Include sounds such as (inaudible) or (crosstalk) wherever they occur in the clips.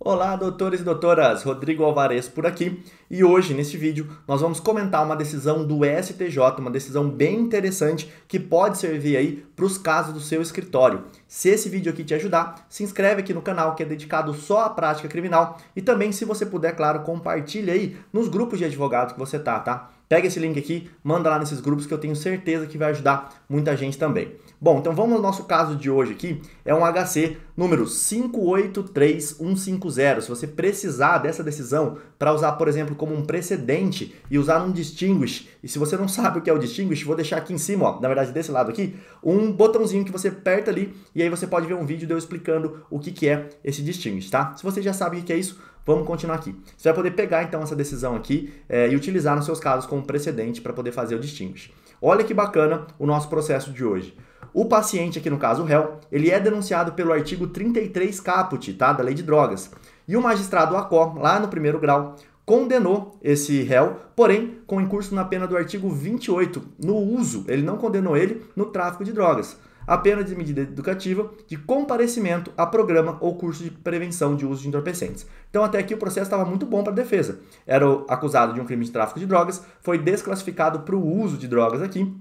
Olá, doutores e doutoras! Rodrigo Alvarez por aqui e hoje, neste vídeo, nós vamos comentar uma decisão do STJ, uma decisão bem interessante que pode servir aí para os casos do seu escritório. Se esse vídeo aqui te ajudar, se inscreve aqui no canal que é dedicado só à prática criminal e também, se você puder, claro, compartilha aí nos grupos de advogados que você tá, tá? Pega esse link aqui, manda lá nesses grupos que eu tenho certeza que vai ajudar muita gente também. Bom, então vamos ao nosso caso de hoje aqui. É um HC número 583150. Se você precisar dessa decisão para usar, por exemplo, como um precedente e usar um distinguish, e se você não (laughs) sabe o que é o distinguish, vou deixar aqui em cima, ó, na verdade desse lado aqui, um botãozinho que você aperta ali e aí você pode ver um vídeo de eu explicando o que, que é esse distinguish, tá? Se você já sabe o que é isso, Vamos continuar aqui. Você vai poder pegar então essa decisão aqui é, e utilizar nos seus casos como precedente para poder fazer o distinguish. Olha que bacana o nosso processo de hoje. O paciente, aqui no caso o réu, ele é denunciado pelo artigo 33 caput tá, da lei de drogas. E o magistrado ACO, lá no primeiro grau, condenou esse réu, porém com incurso na pena do artigo 28, no uso, ele não condenou ele no tráfico de drogas. A pena de medida educativa de comparecimento a programa ou curso de prevenção de uso de entorpecentes. Então, até aqui o processo estava muito bom para a defesa. Era acusado de um crime de tráfico de drogas, foi desclassificado para o uso de drogas aqui,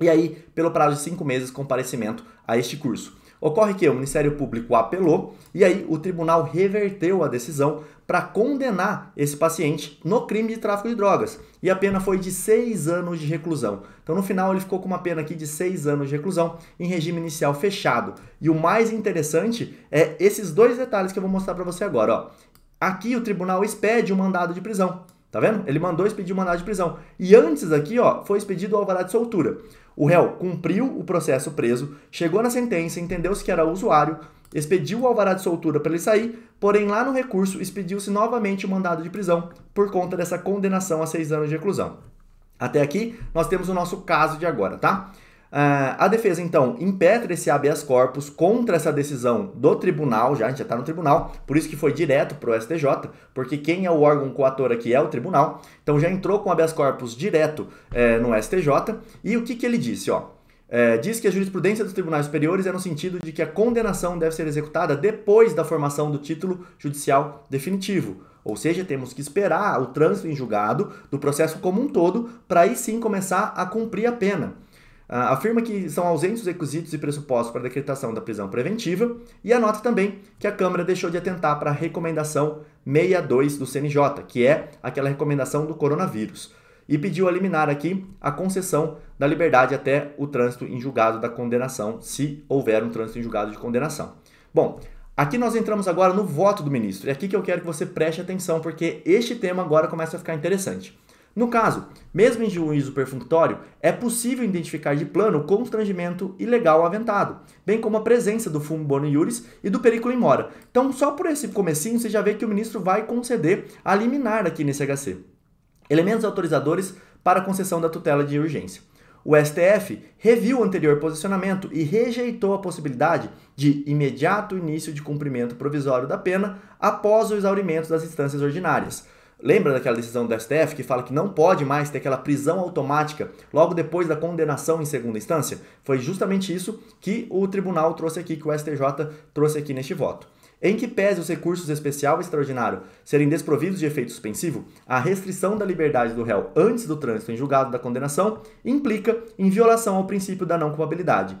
e aí, pelo prazo de cinco meses, comparecimento a este curso. Ocorre que o Ministério Público apelou e aí o tribunal reverteu a decisão para condenar esse paciente no crime de tráfico de drogas. E a pena foi de seis anos de reclusão. Então, no final, ele ficou com uma pena aqui de seis anos de reclusão em regime inicial fechado. E o mais interessante é esses dois detalhes que eu vou mostrar para você agora. Ó. Aqui, o tribunal expede o um mandado de prisão. Tá vendo? Ele mandou expedir o mandado de prisão. E antes aqui, ó, foi expedido o alvará de soltura. O réu cumpriu o processo preso, chegou na sentença, entendeu-se que era usuário, expediu o alvará de soltura para ele sair, porém lá no recurso expediu-se novamente o mandado de prisão por conta dessa condenação a seis anos de reclusão. Até aqui, nós temos o nosso caso de agora, tá? Ah, a defesa, então, impetra esse habeas corpus contra essa decisão do tribunal, já, a gente já está no tribunal, por isso que foi direto para o STJ, porque quem é o órgão coator aqui é o tribunal, então já entrou com habeas corpus direto é, no STJ, e o que, que ele disse, ó? É, diz que a jurisprudência dos tribunais superiores é no sentido de que a condenação deve ser executada depois da formação do título judicial definitivo, ou seja, temos que esperar o trânsito em julgado do processo como um todo para aí sim começar a cumprir a pena. Ah, afirma que são ausentes os requisitos e pressupostos para a decretação da prisão preventiva e anota também que a Câmara deixou de atentar para a recomendação 62 do CNJ, que é aquela recomendação do coronavírus, e pediu eliminar aqui a concessão da liberdade até o trânsito em julgado da condenação, se houver um trânsito em julgado de condenação. Bom, Aqui nós entramos agora no voto do ministro. É aqui que eu quero que você preste atenção, porque este tema agora começa a ficar interessante. No caso, mesmo em juízo perfunctório, é possível identificar de plano o constrangimento ilegal aventado, bem como a presença do fumo bono iuris e do perículo em mora. Então, só por esse comecinho, você já vê que o ministro vai conceder a liminar aqui nesse HC. Elementos autorizadores para concessão da tutela de urgência. O STF reviu o anterior posicionamento e rejeitou a possibilidade de imediato início de cumprimento provisório da pena após o exaurimento das instâncias ordinárias, Lembra daquela decisão do STF que fala que não pode mais ter aquela prisão automática logo depois da condenação em segunda instância? Foi justamente isso que o tribunal trouxe aqui, que o STJ trouxe aqui neste voto. Em que pese os recursos especial e extraordinário serem desprovidos de efeito suspensivo, a restrição da liberdade do réu antes do trânsito em julgado da condenação implica em violação ao princípio da não culpabilidade.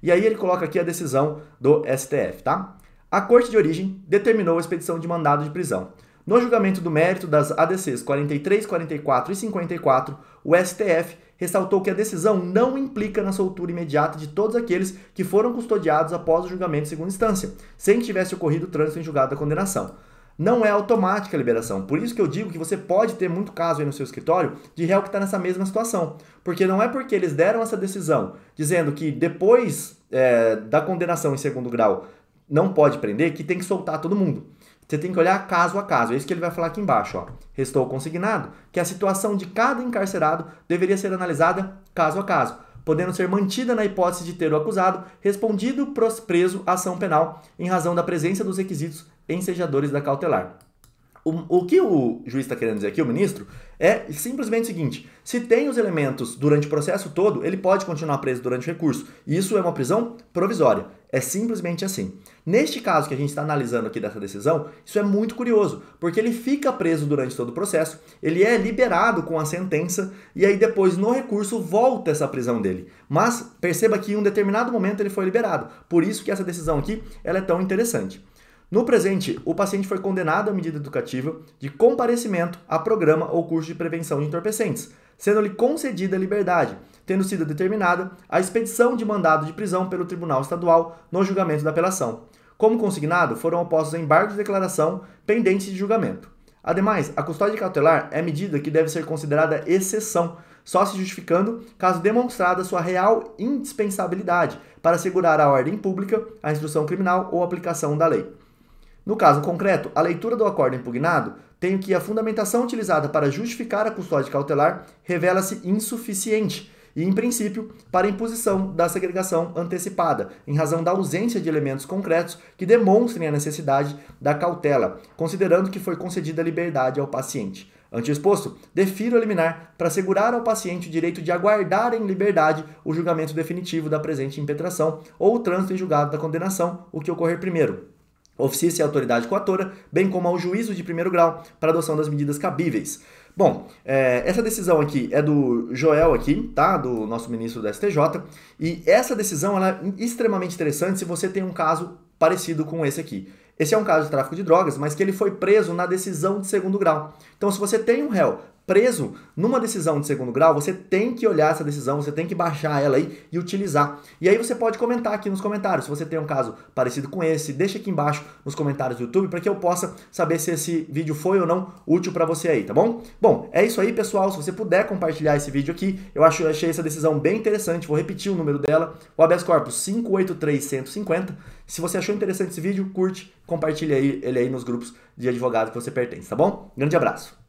E aí ele coloca aqui a decisão do STF, tá? A corte de origem determinou a expedição de mandado de prisão no julgamento do mérito das ADCs 43, 44 e 54, o STF ressaltou que a decisão não implica na soltura imediata de todos aqueles que foram custodiados após o julgamento em segunda instância, sem que tivesse ocorrido o trânsito em julgado da condenação não é automática a liberação. Por isso que eu digo que você pode ter muito caso aí no seu escritório de réu que está nessa mesma situação. Porque não é porque eles deram essa decisão dizendo que depois é, da condenação em segundo grau não pode prender que tem que soltar todo mundo. Você tem que olhar caso a caso. É isso que ele vai falar aqui embaixo. Ó. Restou consignado que a situação de cada encarcerado deveria ser analisada caso a caso, podendo ser mantida na hipótese de ter o acusado respondido preso ação penal em razão da presença dos requisitos ensejadores da cautelar. O, o, que o juiz está querendo dizer aqui, o ministro, é simplesmente o seguinte: se tem os elementos durante o processo todo, ele pode continuar preso durante o recurso. Isso é uma prisão provisória. É simplesmente assim. Neste caso que a gente está analisando aqui dessa decisão, isso é muito curioso, porque ele fica preso durante todo o processo, ele é liberado com a sentença e aí depois no recurso volta essa prisão dele. Mas perceba que em um determinado momento ele foi liberado. Por isso que essa decisão aqui ela é tão interessante. No presente, o paciente foi condenado à medida educativa de comparecimento a programa ou curso de prevenção de entorpecentes, sendo-lhe concedida a liberdade, tendo sido determinada a expedição de mandado de prisão pelo Tribunal Estadual no julgamento da apelação. Como consignado, foram opostos embargos de declaração pendentes de julgamento. Ademais, a custódia cautelar é medida que deve ser considerada exceção, só se justificando caso demonstrada sua real indispensabilidade para assegurar a ordem pública, a instrução criminal ou aplicação da lei. No caso concreto, a leitura do acordo impugnado tem que a fundamentação utilizada para justificar a custódia cautelar revela-se insuficiente e, em princípio, para a imposição da segregação antecipada, em razão da ausência de elementos concretos que demonstrem a necessidade da cautela, considerando que foi concedida liberdade ao paciente. Ante exposto, defiro eliminar para assegurar ao paciente o direito de aguardar em liberdade o julgamento definitivo da presente impetração ou o trânsito em julgado da condenação, o que ocorrer primeiro oficie e autoridade coatora, bem como ao juízo de primeiro grau, para adoção das medidas cabíveis. Bom, é, essa decisão aqui é do Joel aqui, tá? Do nosso ministro do STJ. E essa decisão ela é extremamente interessante se você tem um caso parecido com esse aqui. Esse é um caso de tráfico de drogas, mas que ele foi preso na decisão de segundo grau. Então, se você tem um réu preso numa decisão de segundo grau, você tem que olhar essa decisão, você tem que baixar ela aí e utilizar. E aí você pode comentar aqui nos comentários se você tem um caso parecido com esse, deixa aqui embaixo nos comentários do YouTube para que eu possa saber se esse vídeo foi ou não útil para você aí, tá bom? Bom, é isso aí, pessoal. Se você puder compartilhar esse vídeo aqui, eu acho, achei essa decisão bem interessante, vou repetir o número dela, o habeas corpus 583150. Se você achou interessante esse vídeo, curte, compartilha aí, ele aí nos grupos de advogados que você pertence, tá bom? Grande abraço.